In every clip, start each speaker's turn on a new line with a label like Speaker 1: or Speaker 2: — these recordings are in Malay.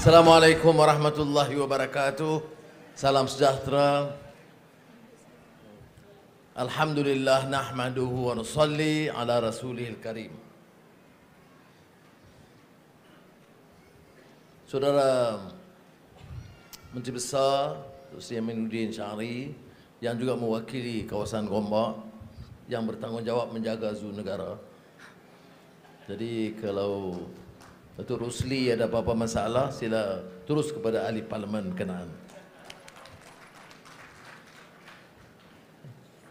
Speaker 1: Assalamualaikum warahmatullahi wabarakatuh. Salam sejahtera. Alhamdulillah nahmaduhu wa nusalli ala rasulil karim. Saudara Menteri Besar Tuan Sri Aminuddin Syari yang juga mewakili kawasan Gombak yang bertanggungjawab menjaga zoo negara. Jadi kalau Datuk Rusli ada apa-apa masalah sila terus kepada ahli parlimen kenaan.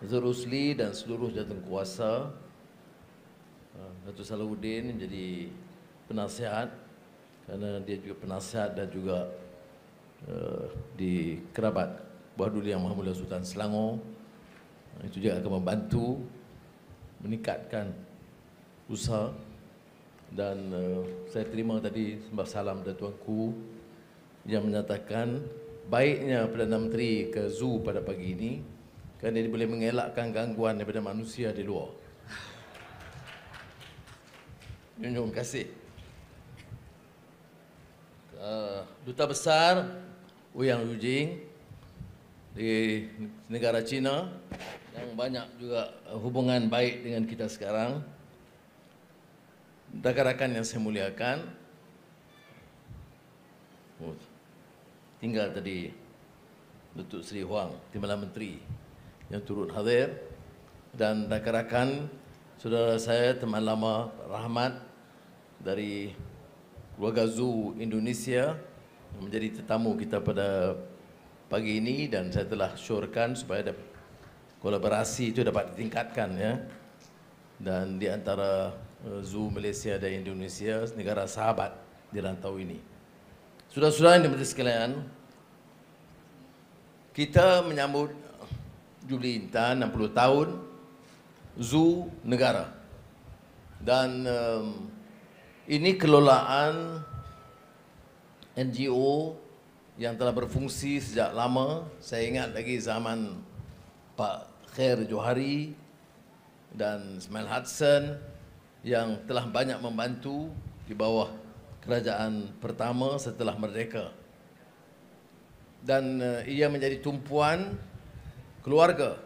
Speaker 1: Datuk Rusli dan seluruh jawatan kuasa ha, Datuk Salahuddin menjadi penasihat kerana dia juga penasihat dan juga uh, di kerabat Buah Duli Yang Maha Mulia Sultan Selangor ha, itu juga akan membantu meningkatkan usaha dan uh, saya terima tadi sembah salam dari tuanku yang menyatakan baiknya Perdana Menteri ke zoo pada pagi ini kerana dia boleh mengelakkan gangguan daripada manusia di luar. Terima kasih. Uh, Duta Besar Uyang Yujing di negara China yang banyak juga hubungan baik dengan kita sekarang. Dakarakan yang saya muliakan oh, Tinggal tadi Datuk Seri Huang, Timbalan Menteri Yang turut hadir Dan dakarakan Saudara saya, teman lah lama Rahmat Dari Keluarga Zoo Indonesia yang Menjadi tetamu kita pada Pagi ini dan saya telah syorkan supaya ada kolaborasi itu dapat ditingkatkan ya. Dan di antara Eh, Zoo Malaysia dan Indonesia, negara sahabat di rantau ini. Sudah-sudah yang dimaksud sekalian, kita menyambut Juli Intan 60 tahun Zoo Negara. Dan um, ini kelolaan NGO yang telah berfungsi sejak lama. Saya ingat lagi zaman Pak Khair Johari dan Smail Hudson yang telah banyak membantu di bawah kerajaan pertama setelah merdeka dan eh, ia menjadi tumpuan keluarga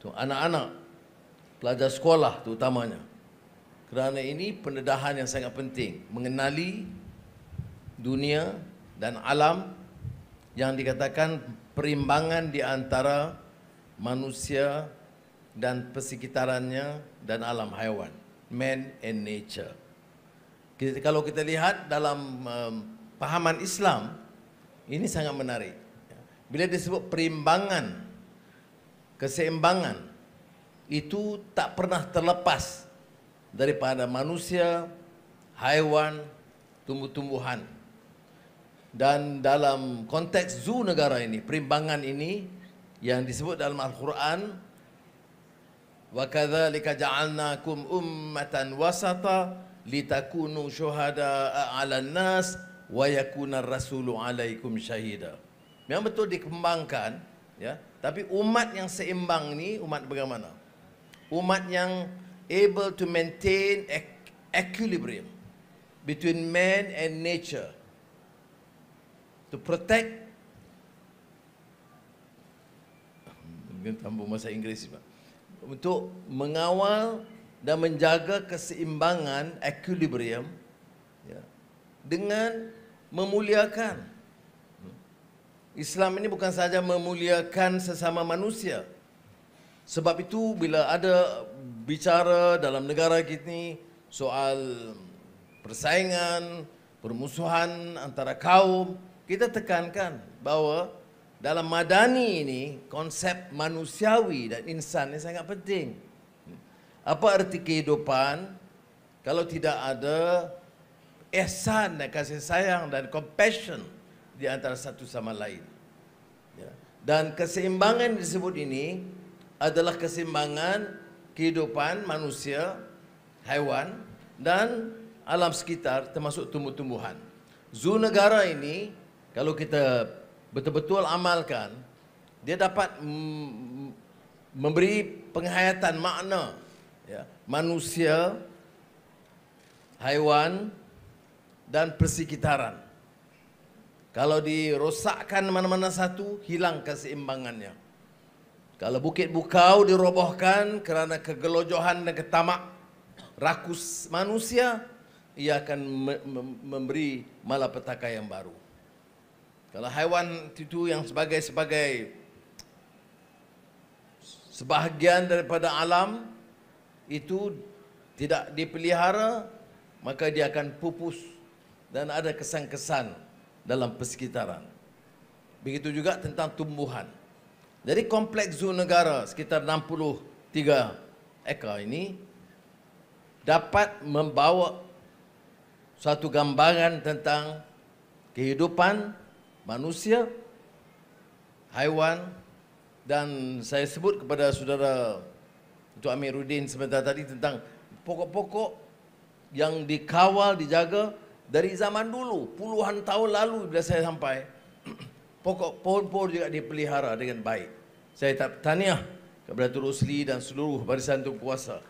Speaker 1: tu anak-anak pelajar sekolah terutamanya kerana ini pendedahan yang sangat penting mengenali dunia dan alam yang dikatakan perimbangan di antara manusia dan persekitarannya dan alam haiwan man and nature kita, kalau kita lihat dalam um, pahaman Islam ini sangat menarik bila disebut perimbangan keseimbangan itu tak pernah terlepas daripada manusia haiwan tumbuh-tumbuhan dan dalam konteks zoo negara ini perimbangan ini yang disebut dalam al-Quran وكذلك جعلناكم أمة وسطا لتكونوا شهداء على الناس ويكون الرسول عليكم شهيدا Memang betul dikembangkan ya tapi umat yang seimbang ni umat bagaimana umat yang able to maintain e-, equilibrium between man and nature to protect mungkin hmm, tambah masa Inggeris Pak untuk mengawal dan menjaga keseimbangan equilibrium ya, dengan memuliakan Islam ini bukan saja memuliakan sesama manusia sebab itu bila ada bicara dalam negara kita soal persaingan permusuhan antara kaum kita tekankan bahawa dalam madani ini konsep manusiawi dan insan ini sangat penting. Apa arti kehidupan kalau tidak ada ihsan dan kasih sayang dan compassion di antara satu sama lain. Ya. Dan keseimbangan disebut ini adalah keseimbangan kehidupan manusia, haiwan dan alam sekitar termasuk tumbuh-tumbuhan. Zoo negara ini kalau kita betul-betul amalkan dia dapat memberi penghayatan makna ya manusia haiwan dan persekitaran kalau dirosakkan mana-mana satu hilang keseimbangannya kalau bukit bukau dirobohkan kerana kegelojohan dan ketamak rakus manusia ia akan memberi malapetaka yang baru kalau haiwan itu yang sebagai sebagai sebahagian daripada alam itu tidak dipelihara maka dia akan pupus dan ada kesan-kesan dalam persekitaran. Begitu juga tentang tumbuhan. Jadi kompleks zoo negara sekitar 63 ekar ini dapat membawa satu gambaran tentang kehidupan manusia, haiwan dan saya sebut kepada saudara Tuan Amiruddin sebentar tadi tentang pokok-pokok yang dikawal, dijaga dari zaman dulu, puluhan tahun lalu bila saya sampai, pokok pohon-pohon juga dipelihara dengan baik. Saya tak taniah kepada Tuan Rusli dan seluruh barisan Tuan Kuasa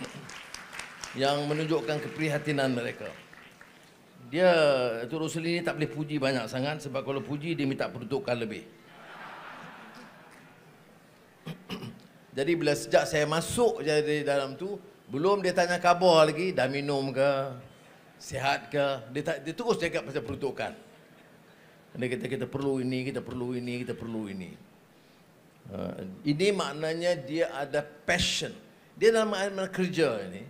Speaker 1: yang menunjukkan keprihatinan mereka dia Datuk Rosli ni tak boleh puji banyak sangat sebab kalau puji dia minta peruntukan lebih. jadi bila sejak saya masuk jadi dalam tu belum dia tanya khabar lagi dah minum ke sihat ke dia tak dia terus cakap pasal peruntukan. Dia kata kita perlu ini, kita perlu ini, kita perlu ini. Uh, ini maknanya dia ada passion. Dia dalam kerja ini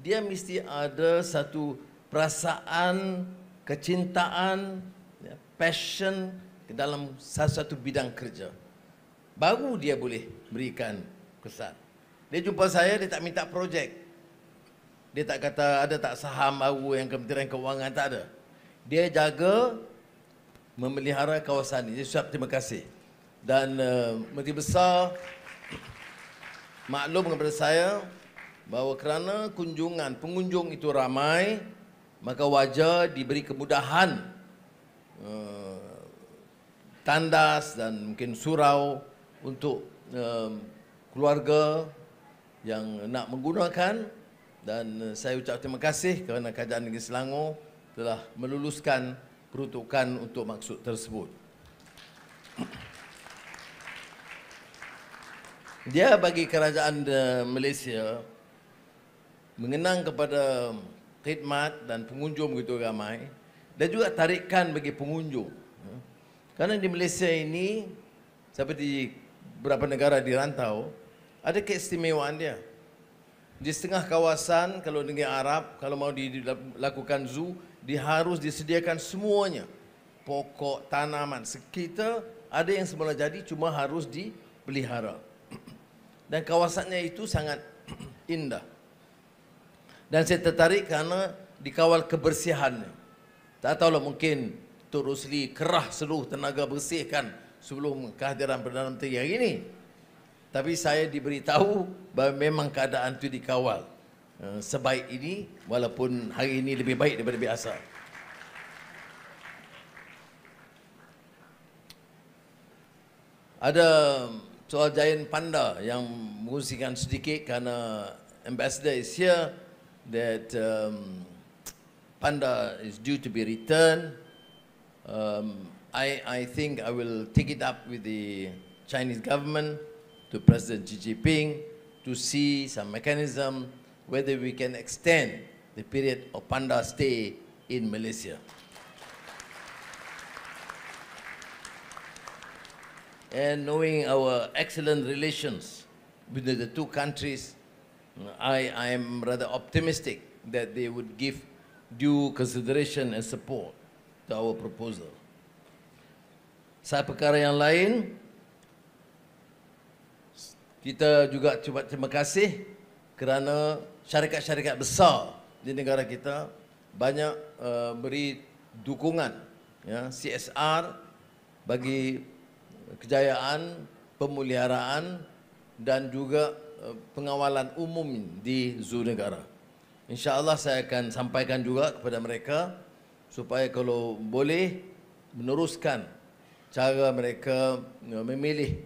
Speaker 1: dia mesti ada satu perasaan kecintaan ya, passion ke dalam satu satu bidang kerja baru dia boleh berikan kesan dia jumpa saya dia tak minta projek dia tak kata ada tak saham baru yang kementerian kewangan tak ada dia jaga memelihara kawasan ini siap terima kasih dan uh, menteri besar maklum kepada saya bahawa kerana kunjungan pengunjung itu ramai maka wajar diberi kemudahan eh, tandas dan mungkin surau untuk eh, keluarga yang nak menggunakan dan eh, saya ucap terima kasih kerana Kerajaan Negeri Selangor telah meluluskan peruntukan untuk maksud tersebut. Dia bagi kerajaan Malaysia mengenang kepada khidmat dan pengunjung begitu ramai dan juga tarikan bagi pengunjung. Karena di Malaysia ini seperti beberapa negara di rantau ada keistimewaan dia. Di setengah kawasan kalau dengan Arab kalau mau dilakukan zoo diharus disediakan semuanya pokok tanaman sekitar ada yang semula jadi cuma harus dipelihara dan kawasannya itu sangat indah dan saya tertarik kerana dikawal kebersihannya. Tak tahu lah mungkin Tok Rosli kerah seluruh tenaga bersihkan sebelum kehadiran Perdana Menteri hari ini. Tapi saya diberitahu bahawa memang keadaan itu dikawal eh, sebaik ini walaupun hari ini lebih baik daripada biasa. Ada soal Jayan Panda yang mengusikan sedikit kerana Ambassador is here. that um, Panda is due to be returned. Um, I, I think I will take it up with the Chinese government, to President Xi Jinping, to see some mechanism whether we can extend the period of Panda stay in Malaysia. and knowing our excellent relations between the two countries, I I am rather optimistic that they would give due consideration and support to our proposal. Satu perkara yang lain, kita juga cuba terima kasih kerana syarikat-syarikat besar di negara kita banyak uh, beri dukungan ya, CSR bagi kejayaan, pemuliharaan dan juga Eh, pengawalan umum di zoo negara. InsyaAllah saya akan sampaikan juga kepada mereka supaya kalau boleh meneruskan cara mereka eh, memilih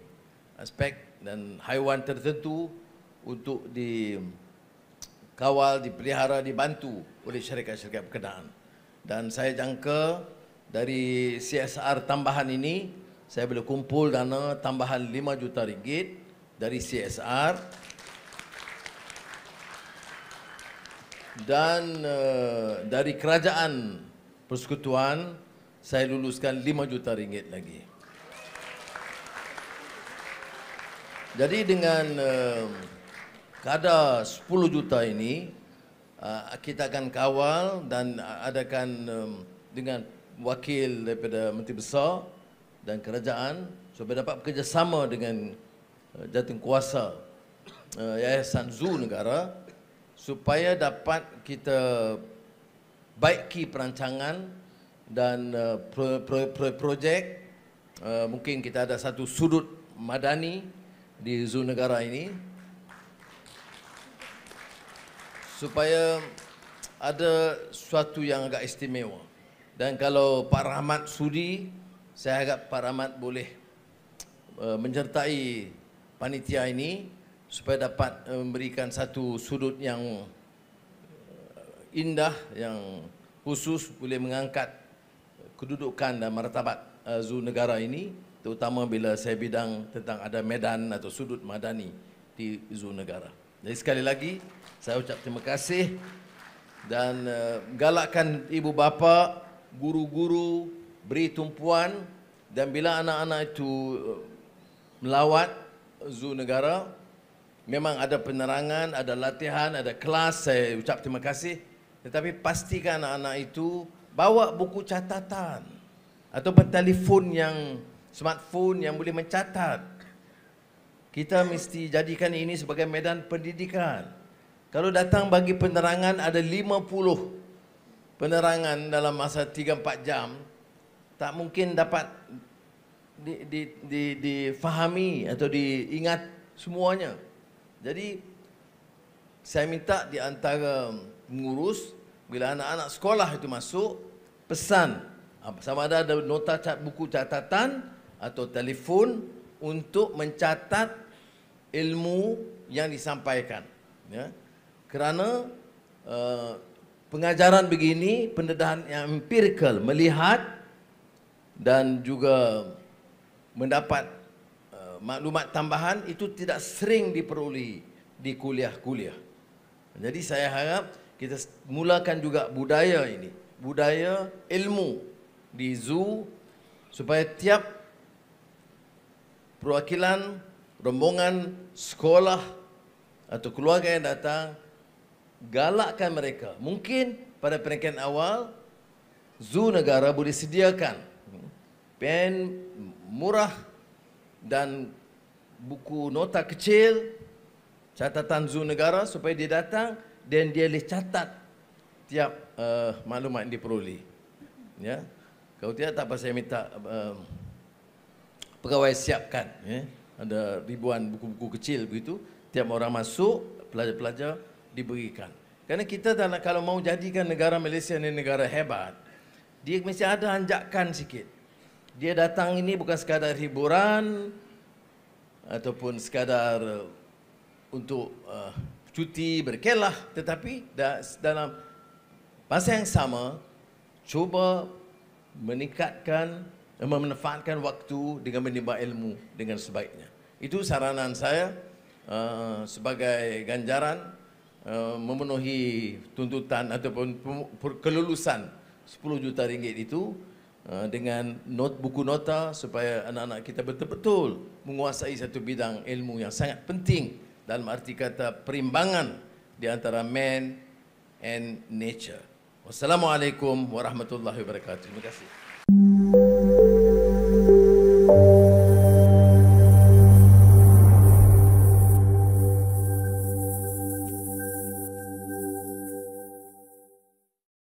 Speaker 1: aspek dan haiwan tertentu untuk dikawal, dipelihara, dibantu oleh syarikat-syarikat perkenaan. Dan saya jangka dari CSR tambahan ini, saya boleh kumpul dana tambahan 5 juta ringgit dari CSR. dan uh, dari kerajaan persekutuan saya luluskan 5 juta ringgit lagi. Jadi dengan uh, kadar 10 juta ini uh, kita akan kawal dan adakan um, dengan wakil daripada Menteri Besar dan kerajaan supaya dapat bekerjasama dengan uh, jatuh kuasa uh, Yayasan Zoo Negara supaya dapat kita baiki perancangan dan eh, projek eh, mungkin kita ada satu sudut madani di zoo negara ini supaya ada sesuatu yang agak istimewa dan kalau Pak Rahmat sudi saya agak Pak Rahmat boleh eh, menyertai panitia ini supaya dapat eh, memberikan satu sudut yang eh, indah yang khusus boleh mengangkat kedudukan dan martabat eh, zoo negara ini terutama bila saya bidang tentang ada medan atau sudut madani di zoo negara. Jadi sekali lagi saya ucap terima kasih dan galakkan ibu bapa, guru-guru beri tumpuan dan bila anak-anak itu melawat zoo negara Memang ada penerangan, ada latihan, ada kelas, saya ucap terima kasih. Tetapi pastikan anak-anak itu bawa buku catatan ataupun telefon yang smartphone yang boleh mencatat. Kita mesti jadikan ini sebagai medan pendidikan. Kalau datang bagi penerangan ada 50 penerangan dalam masa 3-4 jam, tak mungkin dapat di, di, di, di, difahami atau diingat semuanya. Jadi saya minta di antara pengurus bila anak-anak sekolah itu masuk pesan ah, sama ada ada nota cat buku catatan atau telefon untuk mencatat ilmu yang disampaikan. Ya. Kerana uh, pengajaran begini, pendedahan yang empirical melihat dan juga mendapat maklumat tambahan itu tidak sering diperoleh di kuliah-kuliah. Jadi saya harap kita mulakan juga budaya ini, budaya ilmu di zoo supaya tiap perwakilan rombongan sekolah atau keluarga yang datang galakkan mereka. Mungkin pada peringkat awal zoo negara boleh sediakan hmm. pen murah dan buku nota kecil catatan zoo negara supaya dia datang dan dia boleh catat tiap uh, maklumat yang diperoleh. Ya. Yeah. Kalau tidak tak apa saya minta uh, pegawai siapkan Yeah. Ada ribuan buku-buku kecil begitu tiap orang masuk pelajar-pelajar diberikan. Karena kita dalam, kalau mau jadikan negara Malaysia ni negara hebat, dia mesti ada anjakan sikit dia datang ini bukan sekadar hiburan ataupun sekadar uh, untuk uh, cuti berkelah tetapi dalam masa yang sama cuba meningkatkan eh, memanfaatkan waktu dengan menimba ilmu dengan sebaiknya itu saranan saya uh, sebagai ganjaran uh, memenuhi tuntutan ataupun kelulusan 10 juta ringgit itu Eh, dengan not, buku nota supaya anak-anak kita betul-betul menguasai satu bidang ilmu yang sangat penting dalam arti kata perimbangan di antara man and nature. Wassalamualaikum warahmatullahi wabarakatuh. Terima kasih. Thank you.